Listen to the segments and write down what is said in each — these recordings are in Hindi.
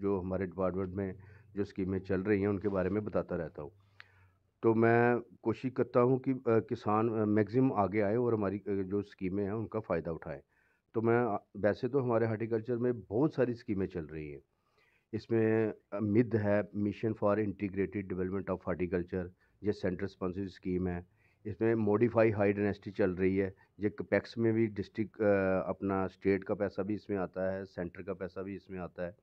जो हमारे डिपार्टमेंट में जो स्कीमें चल रही हैं उनके बारे में बताता रहता हूँ तो मैं कोशिश करता हूँ कि किसान मैक्सिमम आगे आए और हमारी जो स्कीमें हैं उनका फ़ायदा उठाएँ तो मैं वैसे तो हमारे हार्टिकल्चर में बहुत सारी स्कीमें चल रही हैं इसमें मिद है mission for integrated development of horticulture ये सेंट्रल स्पॉन्सर स्कीम है इसमें मॉडिफाई हाई डेनेसिटी चल रही है ये कपैक्स में भी डिस्ट्रिक्ट अपना स्टेट का पैसा भी इसमें आता है सेंटर का पैसा भी इसमें आता है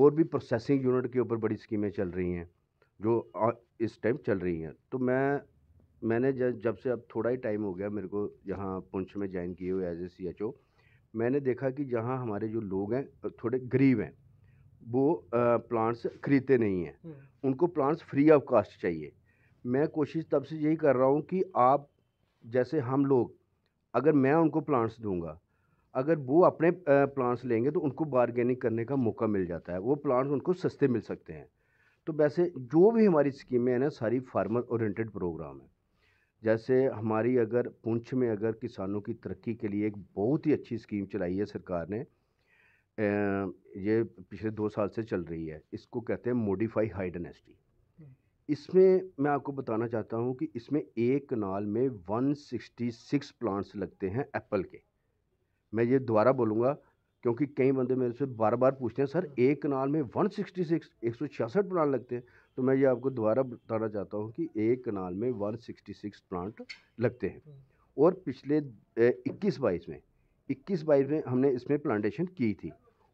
और भी प्रोसेसिंग यूनिट के ऊपर बड़ी स्कीमें चल रही हैं जो इस टाइम चल रही हैं तो मैं मैंने जब से अब थोड़ा ही टाइम हो गया मेरे को यहाँ पुंछ में ज्वाइन किए हुए as a C H O मैंने देखा कि जहाँ हमारे जो लोग हैं थोड़े गरीब हैं वो प्लांट्स खरीदते नहीं हैं उनको प्लांट्स फ्री ऑफ कास्ट चाहिए मैं कोशिश तब से यही कर रहा हूँ कि आप जैसे हम लोग अगर मैं उनको प्लांट्स दूंगा अगर वो अपने प्लांट्स लेंगे तो उनको बारगेनिंग करने का मौका मिल जाता है वो प्लांट्स उनको सस्ते मिल सकते हैं तो वैसे जो भी हमारी स्कीमें हैं ना सारी फार्मर ओरिएंटेड प्रोग्राम है जैसे हमारी अगर पूंछ में अगर किसानों की तरक्की के लिए एक बहुत ही अच्छी स्कीम चलाई है सरकार ने ये पिछले दो साल से चल रही है इसको कहते हैं मोडिफाई हाई डेनेस्टी इसमें मैं आपको बताना चाहता हूँ कि इसमें एक कनाल में 166 प्लांट्स लगते हैं एप्पल के मैं ये दोबारा बोलूँगा क्योंकि कई बंदे मेरे से बार बार पूछते हैं सर हाँ। एक कनाल में वन सिक्सटी सिक्स एक सौ छियासठ प्लांट लगते हैं तो मैं ये आपको दोबारा बताना चाहता हूँ कि एक कनाल में वन सिक्सटी सिक्स प्लांट लगते हैं हाँ। और पिछले इक्कीस बाईस में इक्कीस बाईस में हमने इसमें प्लांटेशन की थी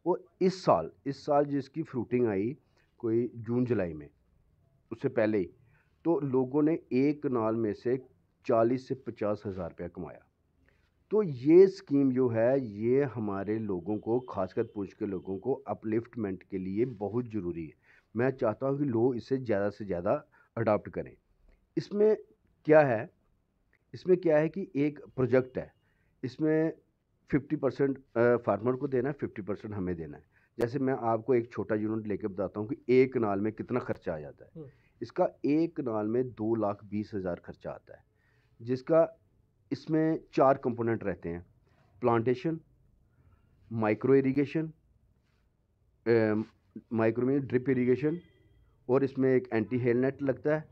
और इस साल इस साल जिसकी फ्रूटिंग आई कोई जून जुलाई में उससे पहले ही तो लोगों ने एक कनाल में से चालीस से पचास हज़ार रुपया कमाया तो ये स्कीम जो है ये हमारे लोगों को खासकर पुरुष के लोगों को अपलिफ्टमेंट के लिए बहुत ज़रूरी है मैं चाहता हूँ कि लोग इसे ज़्यादा से ज़्यादा अडॉप्ट करें इसमें क्या है इसमें क्या है कि एक प्रोजेक्ट है इसमें फिफ्टी परसेंट फार्मर को देना है फिफ्टी परसेंट हमें देना है जैसे मैं आपको एक छोटा यूनिट लेकर बताता हूँ कि एक नाल में कितना खर्चा आ जाता है इसका एक नाल में दो लाख बीस हज़ार खर्चा आता है जिसका इसमें चार कंपोनेंट रहते हैं प्लांटेशन माइक्रो इरीगेशन माइक्रो में ड्रिप इरीगेशन और इसमें एक एंटी हेल नेट लगता है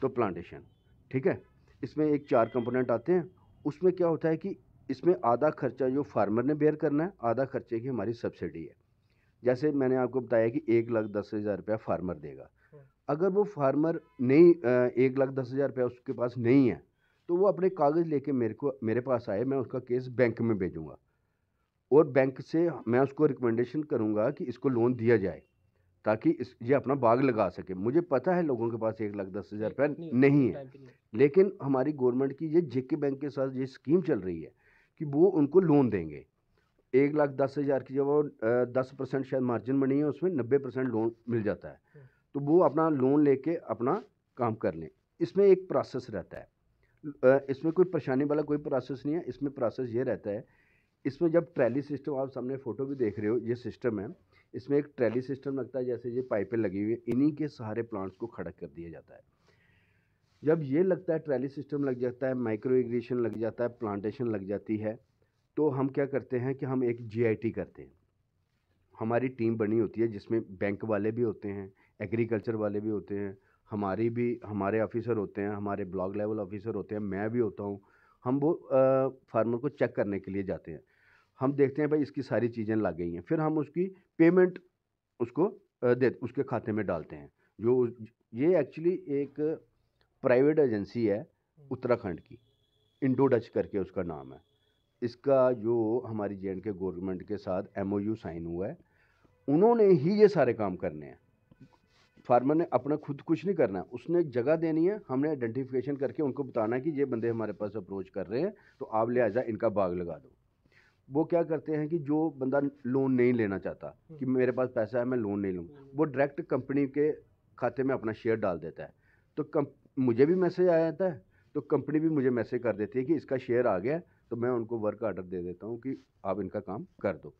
तो प्लांटेशन ठीक है इसमें एक चार कंपोनेंट आते हैं उसमें क्या होता है कि इसमें आधा खर्चा जो फार्मर ने बेयर करना है आधा खर्चे की हमारी सब्सिडी है जैसे मैंने आपको बताया कि एक लाख दस हज़ार रुपया फार्मर देगा हाँ। अगर वो फार्मर नहीं एक लाख दस हज़ार रुपया उसके पास नहीं है तो वो अपने कागज़ लेके मेरे को मेरे पास आए मैं उसका केस बैंक में भेजूँगा और बैंक से मैं उसको रिकमेंडेशन करूँगा कि इसको लोन दिया जाए ताकि इस ये अपना बाग लगा सके मुझे पता है लोगों के पास एक लाख दस हज़ार रुपया नहीं, नहीं है लेकिन हमारी गवर्नमेंट की ये जेके बैंक के साथ ये स्कीम चल रही है कि वो उनको लोन देंगे एक लाख दस हज़ार की जब वो दस परसेंट शायद मार्जिन बनी है उसमें नब्बे परसेंट लोन मिल जाता है हम्म। तो वो अपना लोन लेके अपना काम कर लें इसमें एक प्रोसेस रहता है इसमें कोई परेशानी वाला कोई प्रोसेस नहीं है इसमें प्रोसेस ये रहता है इसमें जब ट्रैली सिस्टम आप सामने फ़ोटो भी देख रहे हो ये सिस्टम है इसमें एक ट्रैली सिस्टम लगता है जैसे ये पाइपें लगी हुई हैं इन्हीं के सहारे प्लांट्स को खड़क कर दिया जाता है जब ये लगता है ट्रैली सिस्टम लग जाता है माइक्रो इग्रेशन लग जाता है प्लांटेशन लग जाती है तो हम क्या करते हैं कि हम एक जीआईटी करते हैं हमारी टीम बनी होती है जिसमें बैंक वाले भी होते हैं एग्रीकल्चर वाले भी होते हैं हमारी भी हमारे ऑफिसर होते हैं हमारे ब्लॉक लेवल ऑफिसर होते हैं मैं भी होता हूँ हम वो फार्मर को चेक करने के लिए जाते हैं हम देखते हैं भाई इसकी सारी चीज़ें लग गई हैं फिर हम उसकी पेमेंट उसको दे उसके खाते में डालते हैं जो ये एक्चुअली एक प्राइवेट एजेंसी है उत्तराखंड की इंडो डच करके उसका नाम है इसका जो हमारी जे के गवर्नमेंट के साथ एम साइन हुआ है उन्होंने ही ये सारे काम करने हैं फार्मर ने अपना खुद कुछ नहीं करना है उसने एक जगह देनी है हमने आइडेंटिफिकेशन करके उनको बताना कि ये बंदे हमारे पास अप्रोच कर रहे हैं तो आप लिहाजा इनका बाग लगा दो वो क्या करते हैं कि जो बंदा लोन नहीं लेना चाहता कि हम्म। मेरे पास पैसा है मैं लोन नहीं लूँ हम्म। वो डायरेक्ट कंपनी के खाते में अपना शेयर डाल देता है तो कम मुझे भी मैसेज आ जाता है तो कंपनी भी मुझे मैसेज कर देती है कि इसका शेयर आ गया तो मैं उनको वर्क आर्डर दे देता हूँ कि आप इनका काम कर दो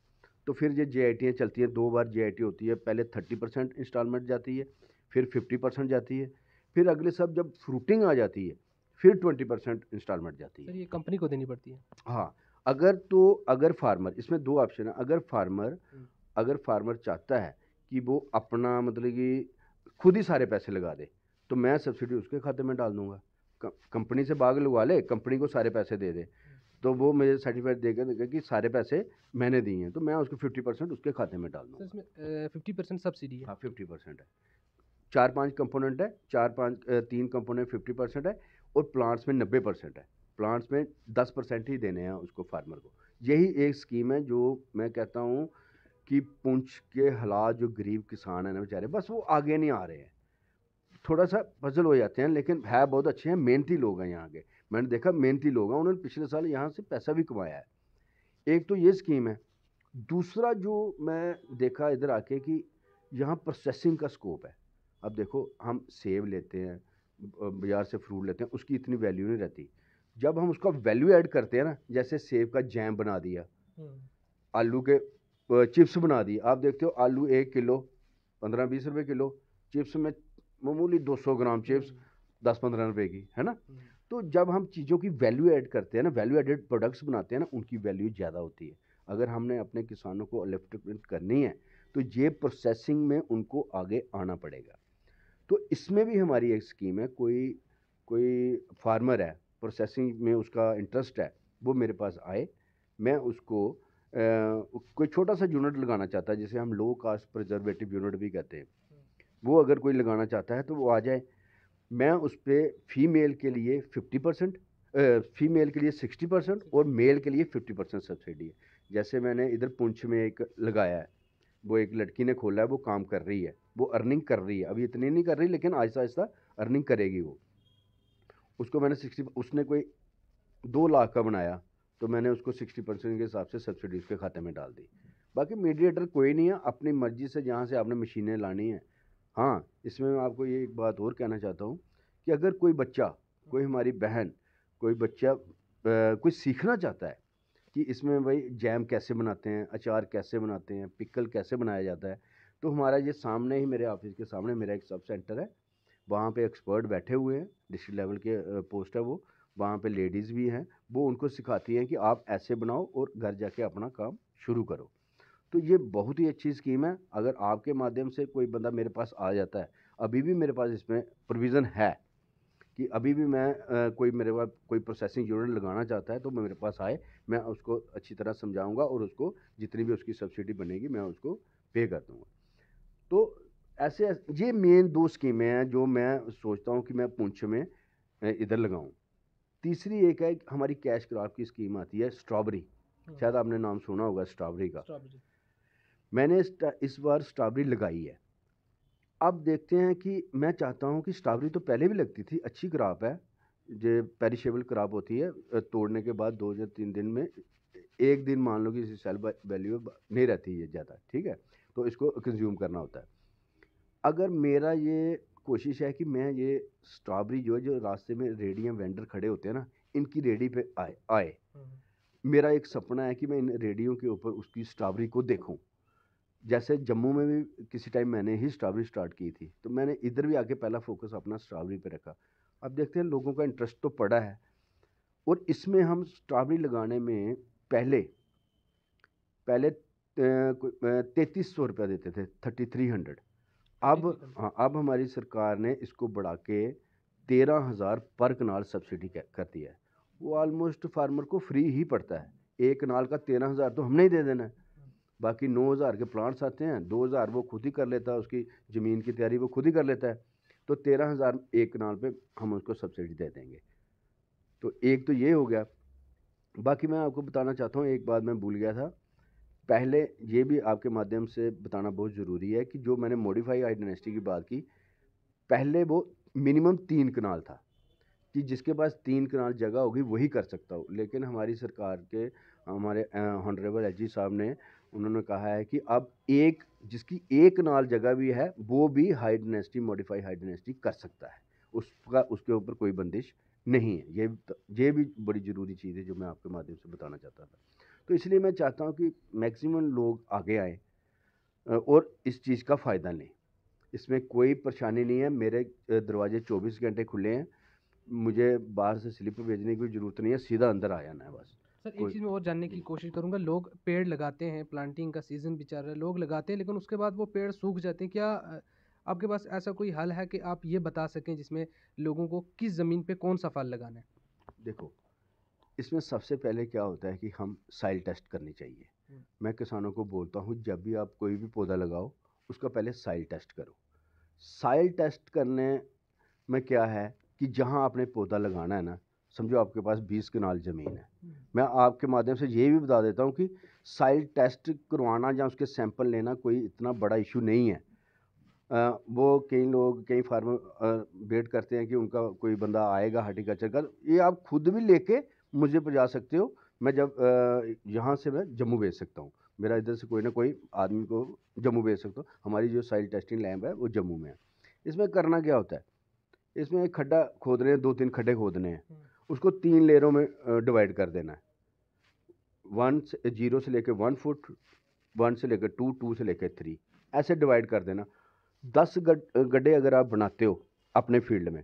तो फिर ये जे आई चलती हैं दो बार जे आई होती है पहले थर्टी परसेंट इंस्टॉलमेंट जाती है फिर फिफ्टी परसेंट जाती है फिर अगले सब जब फ्रूटिंग आ जाती है फिर ट्वेंटी परसेंट इंस्टॉलमेंट जाती है ये कंपनी को देनी पड़ती है हाँ अगर तो अगर फार्मर इसमें दो ऑप्शन है अगर फार्मर हम्म। अगर फार्मर चाहता है कि वो अपना मतलब कि खुद ही सारे पैसे लगा दे तो मैं सब्सिडी उसके खाते में डाल दूंगा कंपनी से बाग लगवा ले कंपनी को सारे पैसे दे दे तो वो मुझे सर्टिफाइड देकर देगा कि सारे पैसे मैंने दिए हैं तो मैं उसको फिफ्टी परसेंट उसके खाते में डाल दूँ फिफ्टी परसेंट सब्सिडी है हाँ फिफ्टी परसेंट है चार पांच कंपोनेंट है चार पांच तीन कंपोनेंट फिफ्टी परसेंट है और प्लांट्स में नब्बे परसेंट है प्लांट्स में दस परसेंट ही देने हैं उसको फार्मर को यही एक स्कीम है जो मैं कहता हूँ कि पुंछ के हालात जो गरीब किसान हैं ना बेचारे बस वो आगे नहीं आ रहे हैं थोड़ा सा फजल हो जाते हैं लेकिन है बहुत अच्छे हैं मेहनती लोग हैं यहाँ के मैंने देखा मेहनती लोग हैं उन्होंने पिछले साल यहाँ से पैसा भी कमाया है एक तो ये स्कीम है दूसरा जो मैं देखा इधर आके कि यहाँ प्रोसेसिंग का स्कोप है अब देखो हम सेब लेते हैं बाज़ार से फ्रूट लेते हैं उसकी इतनी वैल्यू नहीं रहती जब हम उसका वैल्यू ऐड करते हैं ना जैसे सेब का जैम बना दिया हम्म। आलू के चिप्स बना दिए आप देखते हो आलू एक किलो पंद्रह बीस रुपये किलो चिप्स में मामूली दो सौ ग्राम चिप्स हम्म। दस पंद्रह रुपये की है ना हम्म। तो जब हम चीज़ों की वैल्यू ऐड करते हैं ना वैल्यू एडेड प्रोडक्ट्स बनाते हैं ना उनकी वैल्यू ज़्यादा होती है अगर हमने अपने किसानों को इलेक्ट्रिक करनी है तो ये प्रोसेसिंग में उनको आगे आना पड़ेगा तो इसमें भी हमारी एक स्कीम है कोई कोई फार्मर है प्रोसेसिंग में उसका इंटरेस्ट है वो मेरे पास आए मैं उसको आ, कोई छोटा सा यूनिट लगाना चाहता है जिसे हम लो कास्ट प्रज़र्वेटिव यूनिट भी कहते हैं वो अगर कोई लगाना चाहता है तो वो आ जाए मैं उस पर फीमेल के लिए फिफ्टी परसेंट फीमेल के लिए सिक्सटी परसेंट और मेल के लिए फिफ्टी परसेंट सब्सिडी है जैसे मैंने इधर पुंछ में एक लगाया है वो एक लड़की ने खोला है वो काम कर रही है वो अर्निंग कर रही है अभी इतनी नहीं कर रही लेकिन आहिस्ता आहिस्ता अर्निंग करेगी वो उसको मैंने सिक्सटी उसने कोई दो लाख का बनाया तो मैंने उसको सिक्सटी परसेंट के हिसाब से सब्सिडी उसके खाते में डाल दी बाकी मीडिएटर कोई नहीं है अपनी मर्ज़ी से जहाँ से आपने मशीनें लानी हैं हाँ इसमें मैं आपको ये एक बात और कहना चाहता हूँ कि अगर कोई बच्चा कोई हमारी बहन कोई बच्चा कुछ सीखना चाहता है कि इसमें भाई जैम कैसे बनाते हैं अचार कैसे बनाते हैं पिकल कैसे बनाया जाता है तो हमारा ये सामने ही मेरे ऑफिस के सामने मेरा एक सब सेंटर है वहाँ पे एक्सपर्ट बैठे हुए हैं डिस्ट्रिक्ट लेवल के पोस्ट है वो वहाँ पे लेडीज़ भी हैं वो उनको सिखाती हैं कि आप ऐसे बनाओ और घर जाके अपना काम शुरू करो तो ये बहुत ही अच्छी स्कीम है अगर आपके माध्यम से कोई बंदा मेरे पास आ जाता है अभी भी मेरे पास इसमें प्रोविज़न है कि अभी भी मैं आ, कोई मेरे पास कोई प्रोसेसिंग यूनिट लगाना चाहता है तो मैं मेरे पास आए मैं उसको अच्छी तरह समझाऊंगा और उसको जितनी भी उसकी सब्सिडी बनेगी मैं उसको पे कर दूँगा तो ऐसे ये मेन दो स्कीमें हैं जो मैं सोचता हूँ कि मैं पूंछ में इधर लगाऊँ तीसरी एक है हमारी कैश क्रॉप की स्कीम आती है स्ट्रॉबेरी हाँ। शायद आपने नाम सुना होगा स्ट्रॉबेरी का मैंने इस बार स्ट्रॉबेरी लगाई है अब देखते हैं कि मैं चाहता हूँ कि स्ट्रॉबेरी तो पहले भी लगती थी अच्छी क्रॉप है जो पेरिशेबल क्रॉप होती है तोड़ने के बाद दो या तीन दिन में एक दिन मान लो कि इसकी सेल वैल्यू नहीं रहती है ज़्यादा ठीक है तो इसको कंज्यूम करना होता है अगर मेरा ये कोशिश है कि मैं ये स्ट्रॉबेरी जो है जो रास्ते में रेडियम वेंडर खड़े होते हैं ना इनकी रेडी पे आए आए हम्म। मेरा एक सपना है कि मैं इन रेडियो के ऊपर उसकी स्ट्रॉबेरी को देखूं जैसे जम्मू में भी किसी टाइम मैंने ही स्ट्रॉबेरी स्टार्ट की थी तो मैंने इधर भी आके पहला फोकस अपना स्ट्रॉबेरी पे रखा अब देखते हैं लोगों का इंटरेस्ट तो पड़ा है और इसमें हम स्ट्रॉबेरी लगाने में पहले पहले तैंतीस सौ रुपया देते थे थर्टी थ्री हंड्रेड अब हाँ अब हमारी सरकार ने इसको बढ़ा के तेरह हज़ार पर कनाल सब्सिडी कर दिया है वो ऑलमोस्ट फार्मर को फ्री ही पड़ता है एक कनाल का तेरह हज़ार तो हमने ही दे देना है बाकी नौ हज़ार के प्लांट्स आते हैं दो हज़ार वो खुद ही कर लेता है उसकी ज़मीन की तैयारी वो खुद ही कर लेता है तो तेरह हज़ार एक कनाल पे हम उसको सब्सिडी दे देंगे तो एक तो ये हो गया बाकी मैं आपको बताना चाहता हूँ एक बात मैं भूल गया था पहले ये भी आपके माध्यम से बताना बहुत ज़रूरी है कि जो मैंने मॉडिफाई आइडेंटिटी की बात की पहले वो मिनिमम तीन कनाल था कि जिसके पास तीन कनाल जगह होगी वही कर सकता हो लेकिन हमारी सरकार के हमारे हॉनरेबल एच साहब ने उन्होंने कहा है कि अब एक जिसकी एक नाल जगह भी है वो भी हाई मॉडिफाई हाई कर सकता है उसका उसके ऊपर कोई बंदिश नहीं है ये ये भी बड़ी ज़रूरी चीज़ है जो मैं आपके माध्यम से बताना चाहता था तो इसलिए मैं चाहता हूँ कि मैक्सिमम लोग आगे आए और इस चीज़ का फ़ायदा लें इसमें कोई परेशानी नहीं है मेरे दरवाजे चौबीस घंटे खुले हैं मुझे बाहर से स्लिप भेजने की ज़रूरत नहीं है सीधा अंदर आ जाना है बस सर एक चीज़ में और जानने की कोशिश करूंगा लोग पेड़ लगाते हैं प्लांटिंग का सीज़न भी चल रहा है लोग लगाते हैं लेकिन उसके बाद वो पेड़ सूख जाते हैं क्या आपके पास ऐसा कोई हल है कि आप ये बता सकें जिसमें लोगों को किस ज़मीन पर कौन सा फल लगाना है देखो इसमें सबसे पहले क्या होता है कि हम साइल टेस्ट करनी चाहिए मैं किसानों को बोलता हूँ जब भी आप कोई भी पौधा लगाओ उसका पहले साइल टेस्ट करो साइल टेस्ट करने में क्या है कि जहाँ आपने पौधा लगाना है ना समझो आपके पास बीस कनाल ज़मीन है हम्म। मैं आपके माध्यम से ये भी बता देता हूँ कि साइल टेस्ट करवाना या उसके सैंपल लेना कोई इतना बड़ा इशू नहीं है आ, वो कई लोग कई फार्म वेट करते हैं कि उनका कोई बंदा आएगा हार्टीकल्चर का ये आप खुद भी लेके मुझे पहुँचा सकते हो मैं जब यहाँ से मैं जम्मू भेज सकता हूँ मेरा इधर से कोई ना कोई आदमी को जम्मू भेज सकता हूँ हमारी जो साइल टेस्टिंग लैब है वो जम्मू में है इसमें करना क्या होता है इसमें एक खड्डा खोदने हैं दो तीन खड्डे खोदने हैं हम्म। उसको तीन लेयरों में डिवाइड कर देना है वन से जीरो से लेकर वन फुट वन से लेकर टू टू से लेकर थ्री ऐसे डिवाइड कर देना दस गड्ढे अगर आप बनाते हो अपने फील्ड में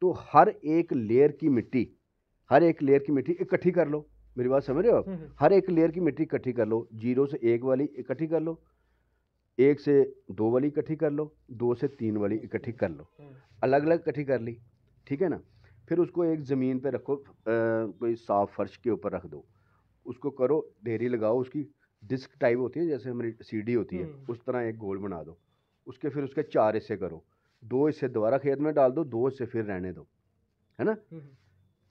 तो हर एक लेयर की मिट्टी हर एक लेयर की मिट्टी इकट्ठी कर लो मेरी बात समझ रहे हो आप हम्म, हम्म। हर एक लेयर की मिट्टी इकट्ठी कर लो जीरो से एक वाली इकट्ठी कर लो एक से दो वाली इकट्ठी कर लो दो से तीन वाली इकट्ठी कर लो हम्म। अलग अलग इकट्ठी कर ली ठीक है ना फिर उसको एक ज़मीन पे रखो कोई साफ़ फर्श के ऊपर रख दो उसको करो ढेरी लगाओ उसकी डिस्क टाइप होती है जैसे हमारी सीडी होती है हम्म। उस तरह एक गोल बना दो उसके फिर उसके चार हिस्से करो दो हिस्से दोबारा खेत में डाल दो दो हिस्से फिर रहने दो है ना हम्म।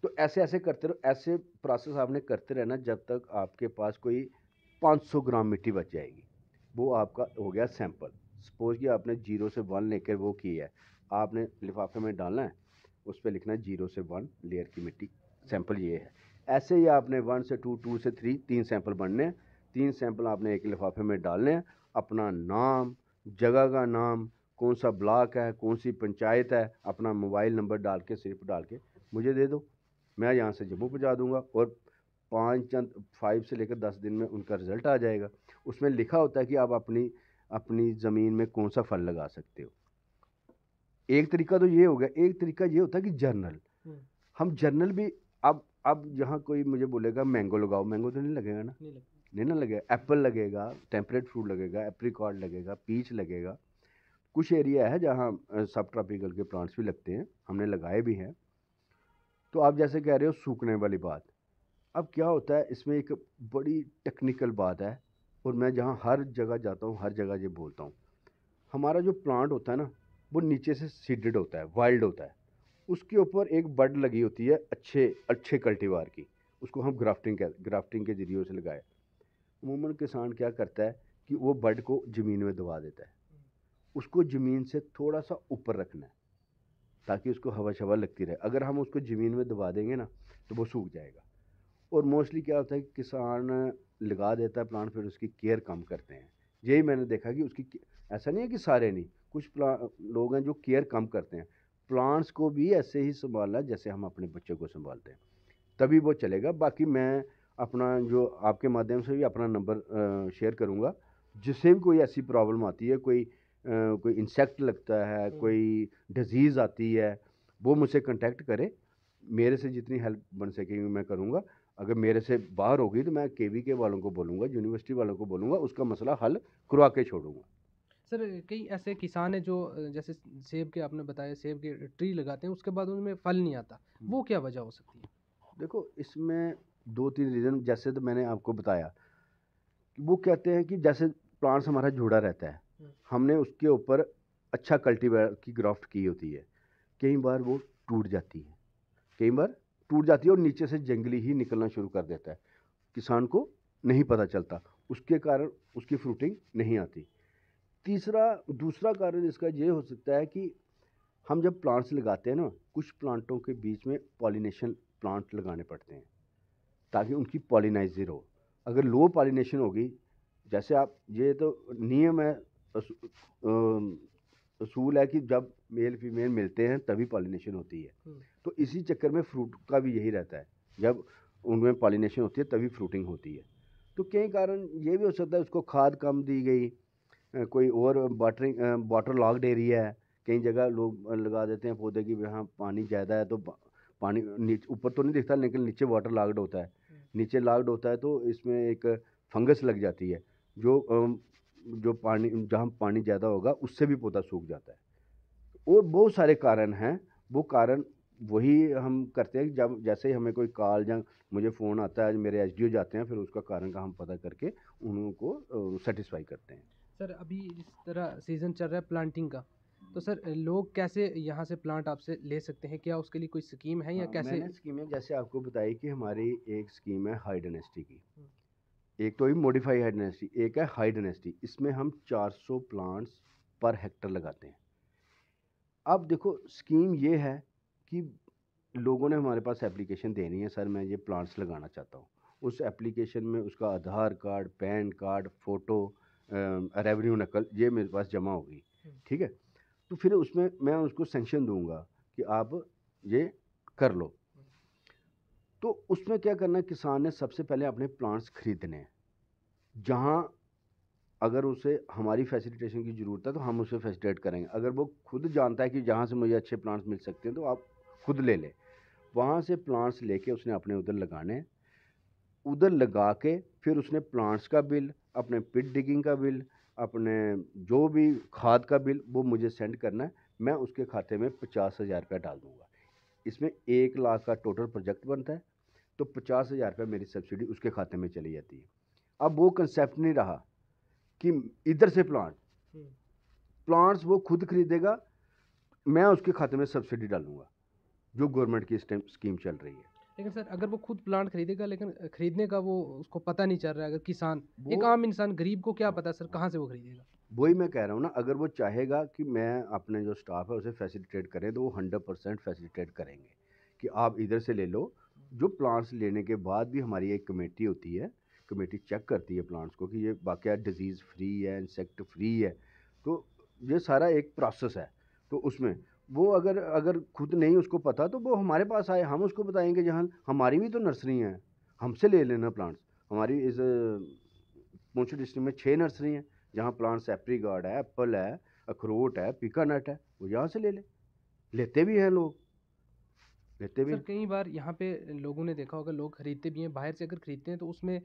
तो ऐसे ऐसे करते रहो ऐसे प्रोसेस आपने करते रहना जब तक आपके पास कोई 500 ग्राम मिट्टी बच जाएगी वो आपका हो गया सैंपल सपोज कि आपने जीरो से वन लेकर वो किया है आपने लिफाफे में डालना है उस पर लिखना जीरो से वन लेयर की मिट्टी सैंपल ये है ऐसे ही आपने वन से टू टू से थ्री तीन सैंपल बनने हैं तीन सैंपल आपने एक लिफाफे में डालने हैं अपना नाम जगह का नाम कौन सा ब्लॉक है कौन सी पंचायत है अपना मोबाइल नंबर डाल के सिर्फ डाल के मुझे दे दो मैं यहाँ से जम्मू पहुँचा दूँगा और पाँच चंद फाइव से लेकर दस दिन में उनका रिज़ल्ट आ जाएगा उसमें लिखा होता है कि आप अपनी अपनी ज़मीन में कौन सा फल लगा सकते हो एक तरीका तो ये हो गया एक तरीका ये होता है कि जर्नल हम्म। हम जर्नल भी अब अब यहाँ कोई मुझे बोलेगा मैंगो लगाओ मैंगो तो नहीं लगेगा ना नहीं, ना लगेगा एप्पल लगेगा टेम्परेट फ्रूट लगेगा एप्रीकॉड लगेगा पीच लगेगा कुछ एरिया है जहाँ सब ट्रॉपिकल के प्लांट्स भी लगते हैं हमने लगाए भी हैं तो आप जैसे कह रहे हो सूखने वाली बात अब क्या होता है इसमें एक बड़ी टेक्निकल बात है और मैं जहाँ हर जगह जाता हूँ हर जगह ये बोलता हूँ हमारा जो प्लांट होता है ना वो नीचे से सीडेड होता है वाइल्ड होता है उसके ऊपर एक बड लगी होती है अच्छे अच्छे कल्टीवार की उसको हम ग्राफ्टिंग कह ग्राफ्टिंग के जरिए उसे लगाए अमूमन किसान क्या करता है कि वो बड को ज़मीन में दबा देता है उसको ज़मीन से थोड़ा सा ऊपर रखना है ताकि उसको हवा शवा लगती रहे अगर हम उसको ज़मीन में दबा देंगे ना तो वो सूख जाएगा और मोस्टली क्या होता है कि किसान लगा देता है प्लांट फिर उसकी केयर कम करते हैं यही मैंने देखा कि उसकी ऐसा नहीं है कि सारे नहीं कुछ लोग हैं जो केयर कम करते हैं प्लांट्स को भी ऐसे ही संभालना जैसे हम अपने बच्चों को संभालते हैं तभी वो चलेगा बाकी मैं अपना जो आपके माध्यम से भी अपना नंबर शेयर करूँगा जिससे भी कोई ऐसी प्रॉब्लम आती है कोई कोई इंसेक्ट लगता है हम्म। कोई डिजीज़ आती है वो मुझसे कांटेक्ट करे मेरे से जितनी हेल्प बन सके मैं करूँगा अगर मेरे से बाहर होगी तो मैं के वी के वालों को बोलूँगा यूनिवर्सिटी वालों को बोलूँगा उसका मसला हल करवा के छोड़ूंगा सर कई ऐसे किसान हैं जो जैसे सेब के आपने बताया सेब के ट्री लगाते हैं उसके बाद उनमें फल नहीं आता वो हम्म। क्या वजह हो सकती है देखो इसमें दो तीन रीज़न जैसे तो मैंने आपको बताया वो कहते हैं कि जैसे प्लांट्स हमारा जुड़ा रहता है हम्म। हमने उसके ऊपर अच्छा कल्टीवेटर की ग्राफ्ट की होती है कई बार वो टूट जाती है कई बार टूट जाती है और नीचे से जंगली ही निकलना शुरू कर देता है किसान को नहीं पता चलता उसके कारण उसकी फ्रूटिंग नहीं आती तीसरा दूसरा कारण इसका ये हो सकता है कि हम जब प्लांट्स लगाते हैं ना कुछ प्लांटों के बीच में पॉलिनेशन प्लांट लगाने पड़ते हैं ताकि उनकी पॉलिनाइजर हो अगर लो पॉलिनेशन होगी जैसे आप ये तो नियम है असूल है कि जब मेल फीमेल मिलते हैं तभी पॉलिनेशन होती है हम्म। तो इसी चक्कर में फ्रूट का भी यही रहता है जब उनमें पॉलिनेशन होती है तभी फ्रूटिंग होती है तो कई कारण ये भी हो सकता है उसको खाद कम दी गई कोई और वाटरिंग वाटर लॉकड एरिया है कई जगह लोग लगा देते हैं पौधे की यहाँ पानी ज़्यादा है तो पानी नीचे ऊपर तो नहीं दिखता लेकिन नीचे वाटर लॉकड होता है हम्म। नीचे लॉकड होता है तो इसमें एक फंगस लग जाती है जो जो पानी जहाँ पानी ज़्यादा होगा उससे भी पौधा सूख जाता है और बहुत सारे कारण हैं वो कारण वही हम करते हैं जब जैसे ही हमें कोई कॉल या मुझे फ़ोन आता है मेरे एच जाते हैं फिर उसका कारण का हम पता करके उनको सेटिस्फाई करते हैं सर अभी इस तरह सीज़न चल रहा है प्लांटिंग का तो सर लोग कैसे यहाँ से प्लांट आपसे ले सकते हैं क्या उसके लिए कोई स्कीम है या हाँ, कैसे स्कीम है जैसे आपको बताई कि हमारी एक स्कीम है हाई डेनेस्टी की हम्म। एक तो ये मॉडिफाई हाई एक है हाई डेनेसिटी इसमें हम 400 प्लांट्स पर हेक्टर लगाते हैं अब देखो स्कीम ये है कि लोगों ने हमारे पास एप्लीकेशन देनी है सर मैं ये प्लांट्स लगाना चाहता हूँ उस एप्लीकेशन में उसका Aadhaar card PAN card photo revenue नकल ये मेरे पास जमा होगी हम्म। ठीक है तो फिर उसमें मैं उसको सेंक्शन दूंगा कि आप ये कर लो तो उसमें क्या करना किसान ने सबसे पहले अपने प्लांट्स खरीदने हैं जहाँ अगर उसे हमारी फैसिलिटेशन की ज़रूरत है तो हम उसे फैसिलिटेट करेंगे अगर वो खुद जानता है कि जहाँ से मुझे अच्छे प्लांट्स मिल सकते हैं तो आप खुद ले लें वहाँ से प्लांट्स लेके उसने अपने उधर लगाने उधर लगा के फिर उसने प्लांट्स का बिल अपने पिट डिगिंग का बिल अपने जो भी खाद का बिल वो मुझे सेंड करना है मैं उसके खाते में पचास हज़ार रुपया डाल दूँगा इसमें एक लाख का टोटल प्रोजेक्ट बनता है तो पचास हज़ार रुपये मेरी सब्सिडी उसके खाते में चली जाती है अब वो कंसेप्ट नहीं रहा कि इधर से प्लांट हम्म। प्लांट्स वो खुद खरीदेगा मैं उसके खाते में सब्सिडी डालूंगा जो गवर्नमेंट की इस टाइम स्कीम चल रही है लेकिन सर अगर वो खुद प्लांट खरीदेगा लेकिन खरीदने का वो उसको पता नहीं चल रहा है अगर किसान एक आम इंसान गरीब को क्या पता सर कहाँ से वो खरीदेगा वही मैं कह रहा हूँ ना अगर वो चाहेगा कि मैं अपने जो स्टाफ है उसे फैसिलिटेट करें तो वो हंड्रेड परसेंट फैसिलिटेट करेंगे कि आप इधर से ले लो जो प्लांट्स लेने के बाद भी हमारी एक कमेटी होती है कमेटी चेक करती है प्लांट्स को कि ये बाकी डिजीज़ फ्री है इंसेक्ट फ्री है तो ये सारा एक प्रोसेस है तो उसमें वो अगर अगर खुद नहीं उसको पता तो वो हमारे पास आए हम उसको बताएंगे जहाँ हमारी भी तो नर्सरी हैं हमसे ले लेना प्लांट्स हमारी इस पूछ डिस्ट्रिक्ट में छः नर्सरी हैं जहाँ प्लांट्स एप्री गार्ड है एप्पल है अखरोट है पिकानट है वो यहाँ से ले लें लेते भी हैं लोग लेते भी सर कई बार यहाँ पे लोगों ने देखा होगा लोग खरीदते भी हैं बाहर से अगर खरीदते हैं तो उसमें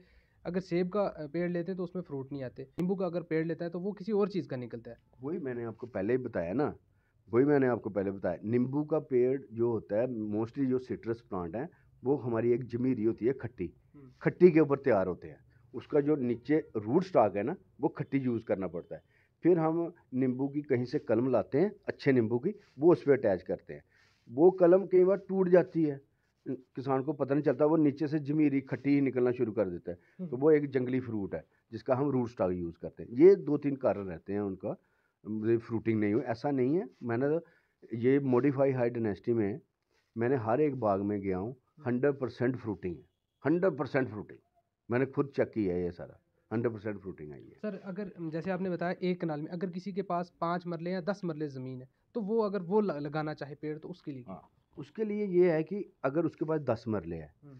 अगर सेब का पेड़ लेते हैं तो उसमें फ्रूट नहीं आते नींबू का अगर पेड़ लेता है तो वो किसी और चीज़ का निकलता है वही मैंने आपको पहले ही बताया ना वही मैंने आपको पहले बताया नींबू का पेड़ जो होता है मोस्टली जो सिट्रस प्लांट है वो हमारी एक जमीरी होती है खट्टी हम्म। खट्टी के ऊपर तैयार होते हैं उसका जो नीचे रूट स्टॉक है ना वो खट्टी यूज़ करना पड़ता है फिर हम नींबू की कहीं से कलम लाते हैं अच्छे नींबू की वो उस पर अटैच करते हैं वो कलम कई बार टूट जाती है किसान को पता नहीं चलता वो नीचे से जमीरी खट्टी ही निकलना शुरू कर देता है हम्म। तो वो एक जंगली फ्रूट है जिसका हम रूट स्टॉक यूज़ करते हैं ये दो तीन कारण रहते हैं उनका फ्रूटिंग नहीं हुई ऐसा नहीं है मैंने तो ये मॉडिफाई हाई डेनेस्टी में मैंने हर एक बाग में गया हूँ हंड्रेड परसेंट फ्रूटिंग है हंड्रेड परसेंट फ्रूटिंग मैंने खुद चेक किया है ये सारा हंड्रेड परसेंट फ्रूटिंग आई है सर अगर जैसे आपने बताया एक कनाल में अगर किसी के पास पाँच मरले या दस मरले ज़मीन है तो वो अगर वो लगाना चाहे पेड़ तो उसके लिए हाँ उसके लिए ये है कि अगर उसके पास दस मरले हैं हम्म।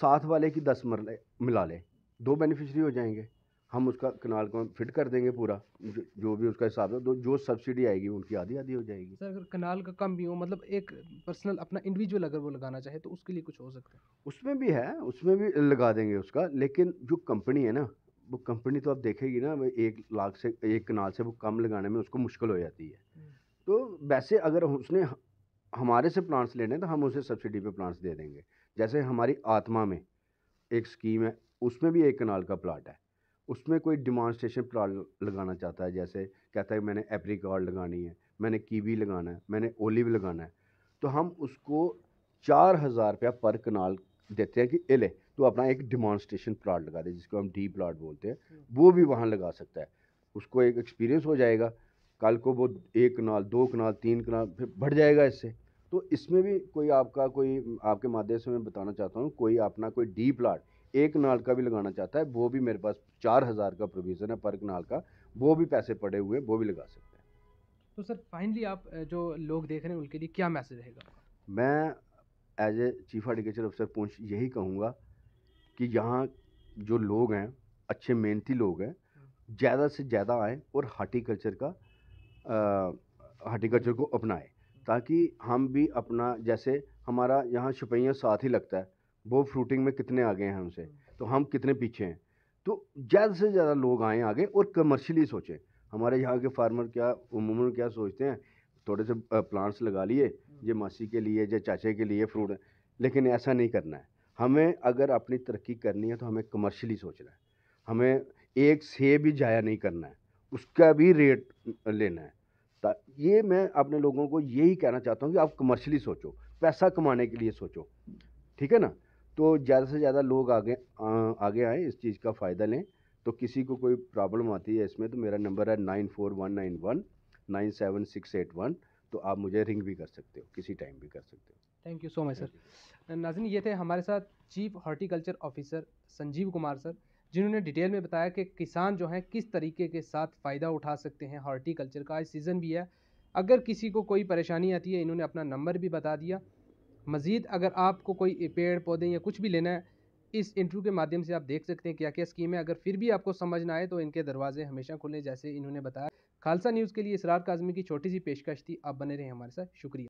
साथ वाले की दस मरले मिला ले दो बेनिफिशरी हो जाएंगे हम उसका कनाल को फिट कर देंगे पूरा जो, भी उसका हिसाब है तो जो सब्सिडी आएगी उनकी आधी आधी हो जाएगी सर अगर कनाल का कम भी हो मतलब एक पर्सनल अपना इंडिविजुअल अगर वो लगाना चाहे तो उसके लिए कुछ हो सकता है उसमें भी है उसमें भी लगा देंगे उसका लेकिन जो कंपनी है ना वो कंपनी तो आप देखेगी ना एक लाख से एक कनाल से वो कम लगाने में उसको मुश्किल हो जाती है तो वैसे अगर उसने हमारे से प्लांट्स लेने हैं तो हम उसे सब्सिडी पे प्लांट्स दे देंगे जैसे हमारी आत्मा में एक स्कीम है उसमें भी एक कनाल का प्लाट है उसमें कोई डिमॉन्स्ट्रेशन प्लाट लगाना चाहता है जैसे कहता है मैंने एप्रीकॉड लगानी है मैंने कीवी लगाना है मैंने ओलिव लगाना है तो हम उसको चार हज़ार रुपया पर कनाल देते हैं कि एले तो अपना एक डिमॉन्स्ट्रेशन प्लाट लगा दे जिसको हम डी प्लाट बोलते हैं हम्म। वो भी वहाँ लगा सकता है उसको एक एक्सपीरियंस हो जाएगा कल को वो एक कनाल दो कनाल तीन कनाल फिर बढ़ जाएगा इससे तो इसमें भी कोई आपका कोई आपके माध्यम से मैं बताना चाहता हूँ कोई अपना कोई डी प्लाट एक कनाल का भी लगाना चाहता है वो भी मेरे पास चार हज़ार का प्रोविज़न है पर कनाल का वो भी पैसे पड़े हुए वो भी लगा सकते हैं तो सर फाइनली आप जो लोग देख रहे हैं उनके लिए क्या मैसेज रहेगा मैं एज ए चीफ एग्रीकल्चर अफसर पूछ यही कहूँगा कि यहाँ जो लोग हैं अच्छे मेहनती लोग हैं हाँ। ज़्यादा से ज़्यादा आएँ और हार्टिकल्चर का हार्टीकल्चर को अपनाएं ताकि हम भी अपना जैसे हमारा यहाँ छपैया साथ ही लगता है वो फ्रूटिंग में कितने आगे हैं हमसे हम्म। तो हम कितने पीछे हैं तो ज़्यादा से ज़्यादा लोग आएँ आगे और कमर्शियली सोचें हमारे यहाँ के फार्मर क्या उमूमन क्या सोचते हैं थोड़े से प्लांट्स लगा लिए हम्म। ये मासी के लिए ये चाचे के लिए फ्रूट लेकिन ऐसा नहीं करना है हमें अगर अपनी तरक्की करनी है तो हमें कमर्शियली सोचना है हमें एक से भी जाया नहीं करना है उसका भी रेट लेना है ये मैं अपने लोगों को यही कहना चाहता हूँ कि आप कमर्शली सोचो पैसा कमाने के लिए सोचो ठीक है ना तो ज़्यादा से ज़्यादा लोग आगे आगे आएँ इस चीज़ का फ़ायदा लें तो किसी को कोई प्रॉब्लम आती है इसमें तो मेरा नंबर है nine four one nine one nine seven six eight one तो आप मुझे रिंग भी कर सकते हो किसी टाइम भी कर सकते हो thank you so much sir नाजिन ये थे हमारे साथ chief horticulture officer Sanjeev Kumar sir जिन्होंने डिटेल में बताया कि किसान जो हैं किस तरीके के साथ फ़ायदा उठा सकते हैं हॉर्टिकल्चर का सीज़न भी है अगर किसी को कोई परेशानी आती है इन्होंने अपना नंबर भी बता दिया मज़ीद अगर आपको कोई पेड़ पौधे या कुछ भी लेना है इस इंटरव्यू के माध्यम से आप देख सकते हैं क्या क्या स्कीम है अगर फिर भी आपको समझ ना आए तो इनके दरवाजे हमेशा खुले जैसे इन्होंने बताया खालसा न्यूज़ के लिए इसरार काजमी की छोटी सी पेशकश थी आप बने रहें हमारे साथ शुक्रिया